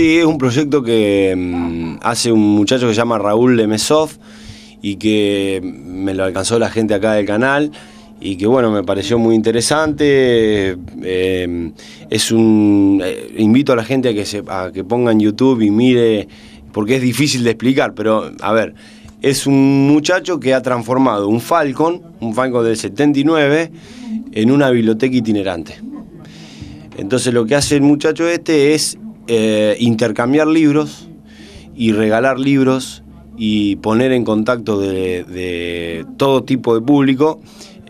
Sí, es un proyecto que mm, hace un muchacho que se llama Raúl Lemesov y que me lo alcanzó la gente acá del canal y que bueno, me pareció muy interesante. Eh, es un. Eh, invito a la gente a que, se, a que ponga en YouTube y mire, porque es difícil de explicar, pero a ver, es un muchacho que ha transformado un Falcon, un Falcon del 79, en una biblioteca itinerante. Entonces lo que hace el muchacho este es eh, intercambiar libros y regalar libros y poner en contacto de, todo tipo de público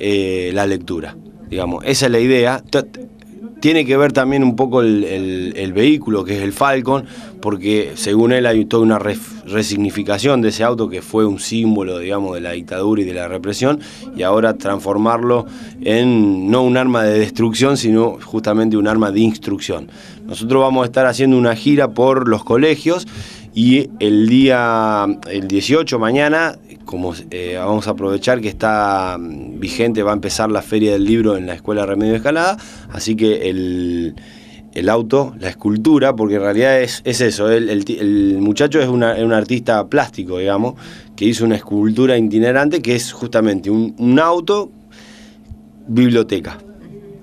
eh, la lectura. Digamos, esa es la idea. Tiene que ver también un poco el, vehículo, que es el Falcon, porque según él hay toda una resignificación de ese auto que fue un símbolo, digamos, de la dictadura y de la represión, y ahora transformarlo en no un arma de destrucción, sino justamente un arma de instrucción. Nosotros vamos a estar haciendo una gira por los colegios y el día, el 18 mañana, como eh, vamos a aprovechar que está mm, vigente, va a empezar la feria del libro en la Escuela Remedio Escalada, así que el, auto, la escultura, porque en realidad es, es eso, el, muchacho es, un artista plástico, digamos, que hizo una escultura itinerante que es justamente un auto biblioteca.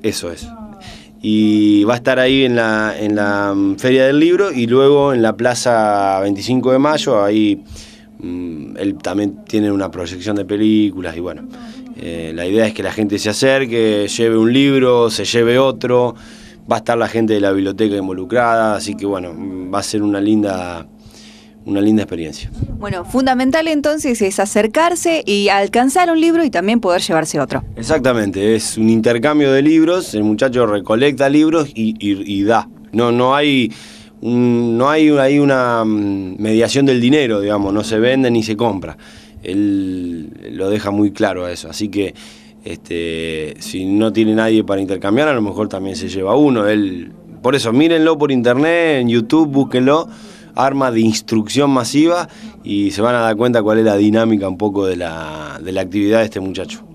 Eso es y va a estar ahí en la, en la mm, Feria del Libro y luego en la Plaza 25 de Mayo, ahí mm, él también tiene una proyección de películas y bueno, eh, la idea es que la gente se acerque, lleve un libro, se lleve otro, va a estar la gente de la biblioteca involucrada, así que bueno, mm, va a ser una linda una linda experiencia. Bueno, fundamental entonces es acercarse y alcanzar un libro y también poder llevarse otro. Exactamente, es un intercambio de libros, el muchacho recolecta libros y, da. No, no hay no hay, hay, una mm, mediación del dinero, digamos, no se vende ni se compra. Él lo deja muy claro eso. Así que este, si no tiene nadie para intercambiar, a lo mejor también se lleva uno. Él, por eso, mírenlo por internet, en YouTube, búsquenlo arma de instrucción masiva y se van a dar cuenta cuál es la dinámica un poco de la, de la actividad de este muchacho.